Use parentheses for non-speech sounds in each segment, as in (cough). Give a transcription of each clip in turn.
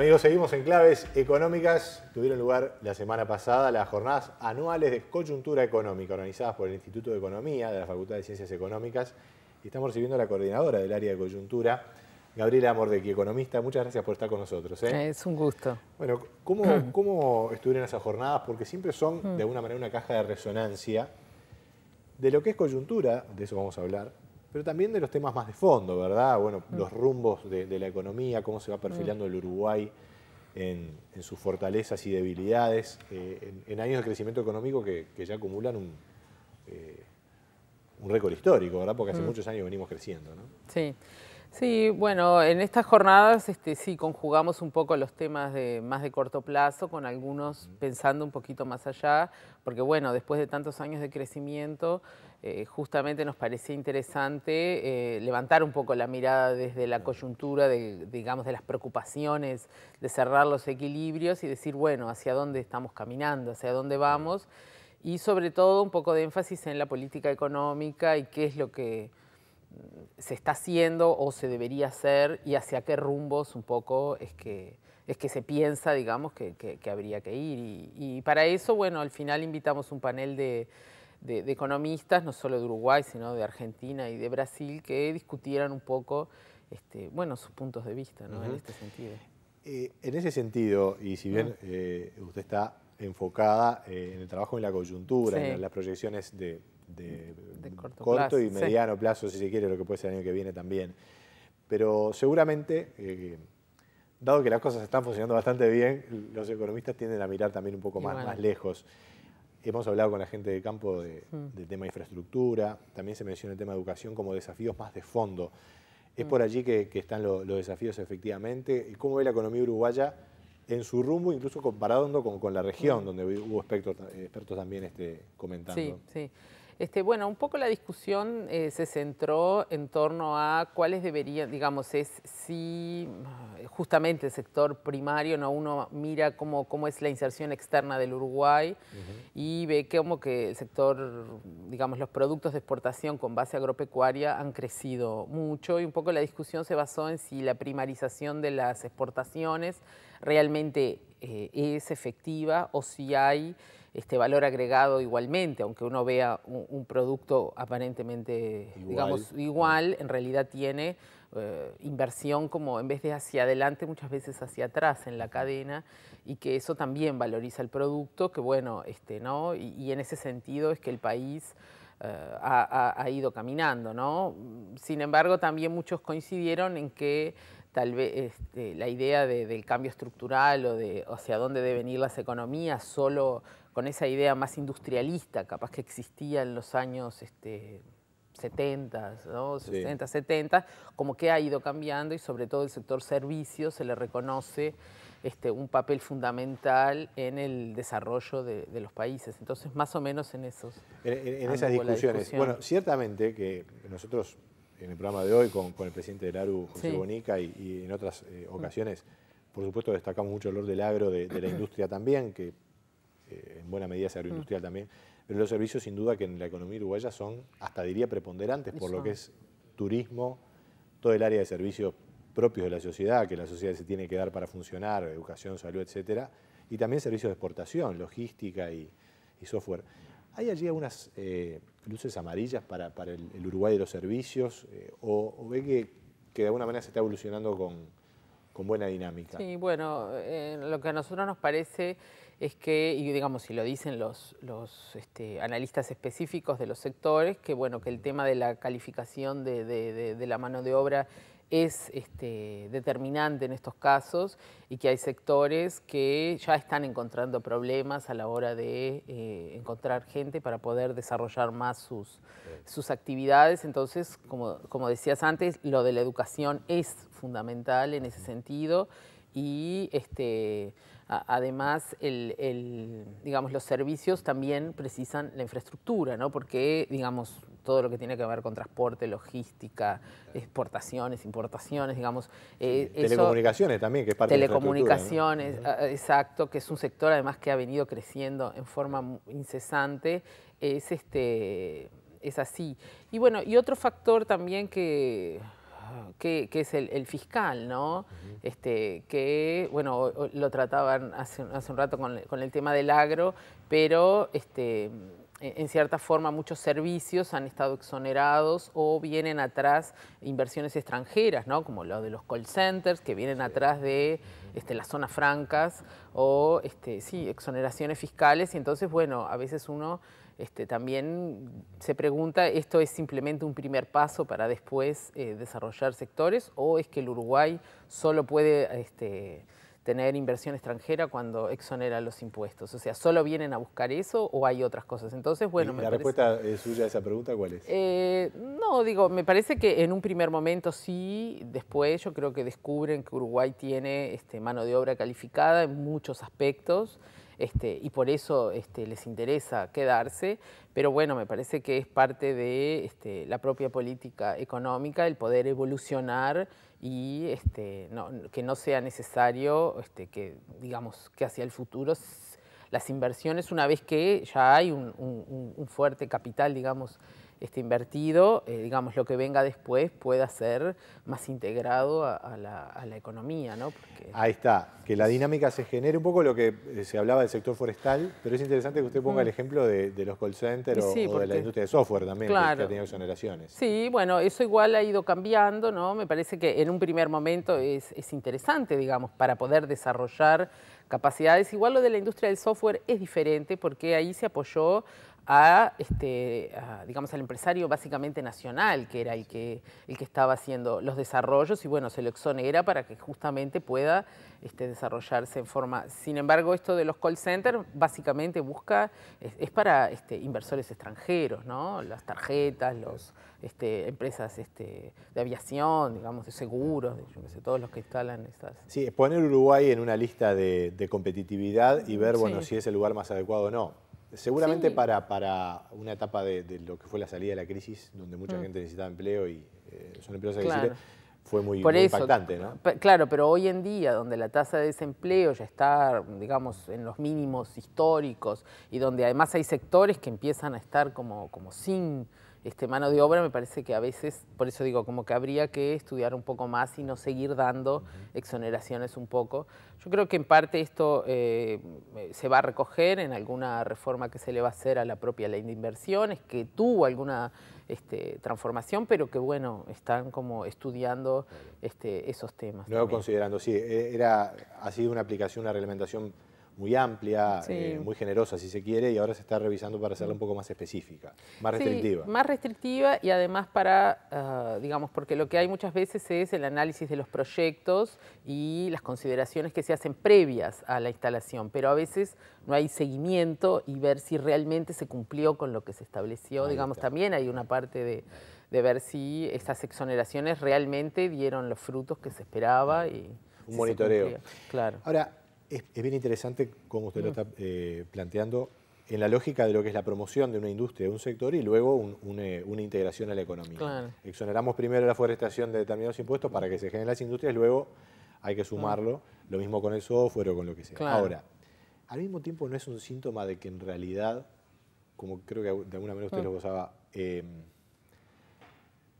Amigos, seguimos en claves económicas. Tuvieron lugar la semana pasada las jornadas anuales de coyuntura económica organizadas por el Instituto de Economía de la Facultad de Ciencias Económicas. Y estamos recibiendo a la coordinadora del área de coyuntura, Gabriela Mordecki, economista. Muchas gracias por estar con nosotros. ¿eh? Es un gusto. Bueno, ¿cómo, (clears throat) ¿cómo estuvieron esas jornadas? Porque siempre son, de mm. alguna manera, una caja de resonancia de lo que es coyuntura, de eso vamos a hablar, pero también de los temas más de fondo, ¿verdad? Bueno, mm. los rumbos de, la economía, cómo se va mm. perfilando el Uruguay en, sus fortalezas y debilidades, eh, en, años de crecimiento económico que, ya acumulan eh, un, récord histórico, ¿verdad? Porque hace mm. muchos años venimos creciendo, ¿no? Sí. Sí, bueno, en estas jornadas este, sí conjugamos un poco los temas de más de corto plazo con algunos pensando un poquito más allá, porque bueno, después de tantos años de crecimiento, eh, justamente nos parecía interesante eh, levantar un poco la mirada desde la coyuntura digamos, de las preocupaciones, de cerrar los equilibrios y decir, bueno, hacia dónde estamos caminando, hacia dónde vamos, y sobre todo un poco de énfasis en la política económica y qué es lo que se está haciendo o se debería hacer y hacia qué rumbos un poco es que, es que se piensa, digamos, que, habría que ir. Y, para eso, bueno, al final invitamos un panel de, de, economistas, no solo de Uruguay, sino de Argentina y de Brasil, que discutieran un poco, este, bueno, sus puntos de vista ¿no? en este sentido. Eh, en ese sentido, y si bien eh, usted está enfocada eh, en el trabajo en la coyuntura, en las proyecciones de, de, corto, y mediano plazo, si se quiere, lo que puede ser el año que viene también. Pero seguramente, eh, dado que las cosas están funcionando bastante bien, los economistas tienden a mirar también un poco más, más lejos. Hemos hablado con la gente de campo del tema de infraestructura, también se menciona el tema de educación como desafíos más de fondo. ¿Es mm. por allí que, están los desafíos efectivamente? ¿Y cómo ve la economía uruguaya en su rumbo, incluso comparando con, la región, mm. donde hubo expertos, también este, comentando? Sí, sí. Este, bueno, un poco la discusión eh, se centró en torno a cuáles deberían, digamos, es si eh, justamente el sector primario, ¿no? uno mira cómo, es la inserción externa del Uruguay y ve cómo que el sector, digamos, los productos de exportación con base agropecuaria han crecido mucho y un poco la discusión se basó en si la primarización de las exportaciones realmente eh, es efectiva o si hay este valor agregado igualmente, aunque uno vea un, producto aparentemente, igual. digamos, igual, en realidad tiene eh, inversión como en vez de hacia adelante, muchas veces hacia atrás en la cadena, y que eso también valoriza el producto, que bueno, este, ¿no? y, en ese sentido es que el país... Eh, ha, ido caminando, ¿no? Sin embargo, también muchos coincidieron en que tal vez este, la idea del cambio estructural o de hacia dónde deben ir las economías solo con esa idea más industrialista, capaz que existía en los años este, 70, 70, como que ha ido cambiando y sobre todo el sector servicios se le reconoce este, un papel fundamental en el desarrollo de, los países. Entonces, más o menos en esos... En, esas discusiones. Bueno, ciertamente que nosotros en el programa de hoy con, el presidente de ARU, José Bonica, y, en otras eh, mm. ocasiones, por supuesto destacamos mucho el olor del agro, de, de la (clears throat) industria también, que eh, en buena medida es agroindustrial mm. también, pero los servicios sin duda que en la economía uruguaya son, hasta diría, preponderantes por lo que es turismo, todo el área de servicios propios de la sociedad, que la sociedad se tiene que dar para funcionar, educación, salud, etcétera, y también servicios de exportación, logística y, software. ¿Hay allí algunas eh, luces amarillas para, el, Uruguay de los servicios? Eh, o, ve que, que, de alguna manera se está evolucionando con, buena dinámica? Sí, bueno, lo que a nosotros nos parece es que, y digamos, si lo dicen los, los este, analistas específicos de los sectores, que bueno, que el tema de la calificación de, la mano de obra es este, determinante en estos casos y que hay sectores que ya están encontrando problemas a la hora de eh, encontrar gente para poder desarrollar más sus, sus actividades. Entonces, como, como, decías antes, lo de la educación es fundamental en ese sentido y este, además, el, digamos, los servicios también precisan la infraestructura, ¿no? Porque, digamos, todo lo que tiene que ver con transporte, logística, exportaciones, importaciones, digamos. Eh, telecomunicaciones también, que es parte telecomunicaciones, Telecomunicaciones, ah, exacto, que es un sector además que ha venido creciendo en forma incesante. Es, este, es así. Y bueno, y otro factor también que que, es el, fiscal, ¿no? este, que, bueno, lo trataban hace, un rato con, con, el tema del agro, pero este, eh, en cierta forma muchos servicios han estado exonerados o vienen atrás inversiones extranjeras, ¿no? como lo de los call centers que vienen atrás de este, las zonas francas o este, sí, exoneraciones fiscales y entonces, bueno, a veces uno este, también se pregunta, ¿esto es simplemente un primer paso para después eh, desarrollar sectores o es que el Uruguay solo puede... Este, tener inversión extranjera cuando exonera los impuestos? O sea, ¿solo vienen a buscar eso o hay otras cosas? Entonces, bueno, ¿La respuesta eh, suya a esa pregunta cuál es? Eh, no, digo, me parece que en un primer momento sí, después yo creo que descubren que Uruguay tiene este, mano de obra calificada en muchos aspectos. Este, y por eso este, les interesa quedarse, pero bueno, me parece que es parte de este, la propia política económica el poder evolucionar y este, que no sea necesario que, digamos, que hacia el futuro las inversiones, una vez que ya hay un fuerte capital, digamos, este, invertido, eh, digamos, lo que venga después pueda ser más integrado a, la, economía, ¿no? Ahí está, que la dinámica se genere un poco lo que eh, se hablaba del sector forestal, pero es interesante que usted ponga el ejemplo de, los call centers o, de la industria de software también, que ha tenido exoneraciones. Sí, bueno, eso igual ha ido cambiando, ¿no? Me parece que en un primer momento es, es interesante, digamos, para poder desarrollar capacidades. Igual lo de la industria del software es diferente porque ahí se apoyó a, este, digamos, al empresario básicamente nacional, que era el que, el que estaba haciendo los desarrollos, y bueno, se lo exonera para que justamente pueda este, desarrollarse en forma. Sin embargo, esto de los call centers básicamente busca, es, para este, inversores extranjeros, ¿no? Las tarjetas, las este, empresas este, de aviación, digamos, de seguros, todos los que instalan estas. Sí, poner Uruguay en una lista de, competitividad y ver, bueno, si es el lugar más adecuado o no Seguramente para, una etapa de, lo que fue la salida de la crisis, donde mucha mm. gente necesitaba empleo y eh, son empleos que accesibles, fue muy, impactante. Claro, pero hoy en día, donde la tasa de desempleo ya está, digamos, en los mínimos históricos y donde además hay sectores que empiezan a estar como, como sin este, mano de obra, me parece que a veces, por eso digo, como que habría que estudiar un poco más y no seguir dando exoneraciones un poco. Yo creo que en parte esto eh, se va a recoger en alguna reforma que se le va a hacer a la propia ley de inversiones, que tuvo alguna este, transformación, pero que bueno, están como estudiando este, esos temas. Luego considerando, sí, e-, era, ha sido una aplicación, una reglamentación muy amplia, eh, muy generosa si se quiere, y ahora se está revisando para hacerla un poco más específica, más restrictiva. Más restrictiva y además para, ah, digamos, porque lo que hay muchas veces es el análisis de los proyectos y las consideraciones que se hacen previas a la instalación, pero a veces no hay seguimiento y ver si realmente se cumplió con lo que se estableció, digamos, también hay una parte de ver si esas exoneraciones realmente dieron los frutos que se esperaba y un monitoreo. Claro. Ahora, es, bien interesante cómo usted lo mm. está eh, planteando en la lógica de lo que es la promoción de una industria, de un sector y luego eh, una, integración a la economía. Exoneramos primero la forestación de determinados impuestos para que se generen las industrias, luego hay que sumarlo, lo mismo con el software o con lo que sea. Ahora, al mismo tiempo no es un síntoma de que en realidad, como creo que de alguna manera usted lo mm. gozaba, em,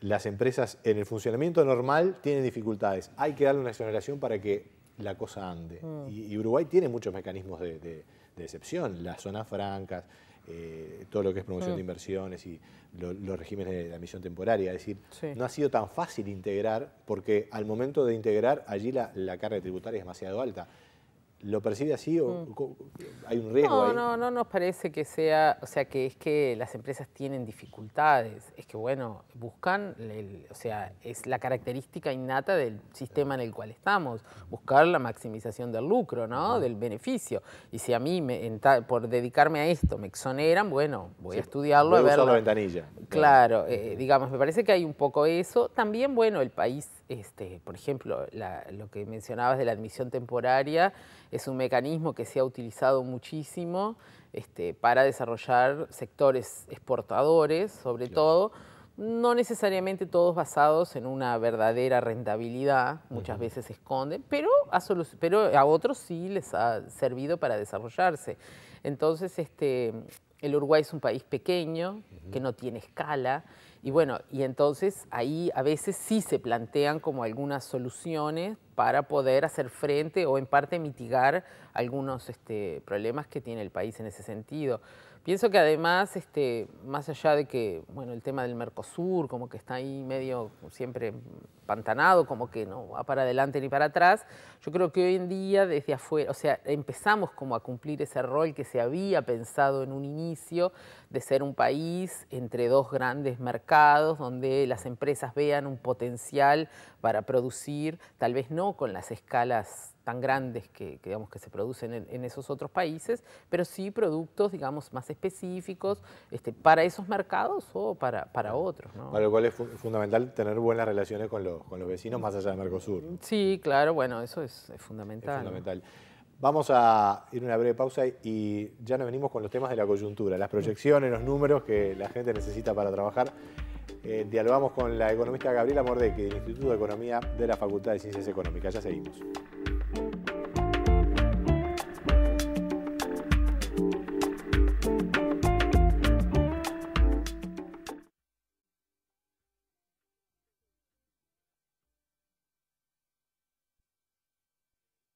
las empresas en el funcionamiento normal tienen dificultades. Hay que darle una exoneración para que la cosa ande. Mm. Y, Uruguay tiene muchos mecanismos de, excepción, las zonas francas, eh, todo lo que es promoción mm. de inversiones y los regímenes de admisión temporaria. Es decir, no ha sido tan fácil integrar porque al momento de integrar allí la carga tributaria es demasiado alta. ¿Lo percibe así o mm. hay un riesgo? No, ahí? no, no nos parece que sea, o sea, que es que las empresas tienen dificultades, es que bueno, buscan, o sea, es la característica innata del sistema en el cual estamos, buscar la maximización del lucro, ¿no? Del beneficio. Y si a mí, me, por dedicarme a esto, me exoneran, bueno, voy a estudiarlo, a, a ver. la ventanilla. Claro, eh, digamos, me parece que hay un poco eso. También, bueno, el país este, por ejemplo, lo que mencionabas de la admisión temporaria, es un mecanismo que se ha utilizado muchísimo este, para desarrollar sectores exportadores, sobre todo, no necesariamente todos basados en una verdadera rentabilidad, muchas veces se esconden, pero a, otros sí les ha servido para desarrollarse. Entonces, este, el Uruguay es un país pequeño, que no tiene escala, y bueno, y entonces ahí a veces sí se plantean como algunas soluciones para poder hacer frente o en parte mitigar algunos este, problemas que tiene el país en ese sentido. Pienso que además, este, más allá de que bueno, el tema del Mercosur, como que está ahí medio siempre pantanado, como que no va para adelante ni para atrás, yo creo que hoy en día desde afuera, o sea, empezamos como a cumplir ese rol que se había pensado en un inicio de ser un país entre dos grandes mercados donde las empresas vean un potencial para producir, tal vez no con las escalas tan grandes que, digamos, que se producen en, esos otros países, pero sí productos, digamos, más específicos este, para esos mercados o para, para otros. Para lo cual es fundamental tener buenas relaciones con los, vecinos más allá de Mercosur. Sí, claro, bueno, eso es, fundamental. Vamos a ir una breve pausa y ya nos venimos con los temas de la coyuntura, las proyecciones, los números que la gente necesita para trabajar. Eh, dialogamos con la economista Gabriela Mordeque del Instituto de Economía de la Facultad de Ciencias Económicas. Ya seguimos.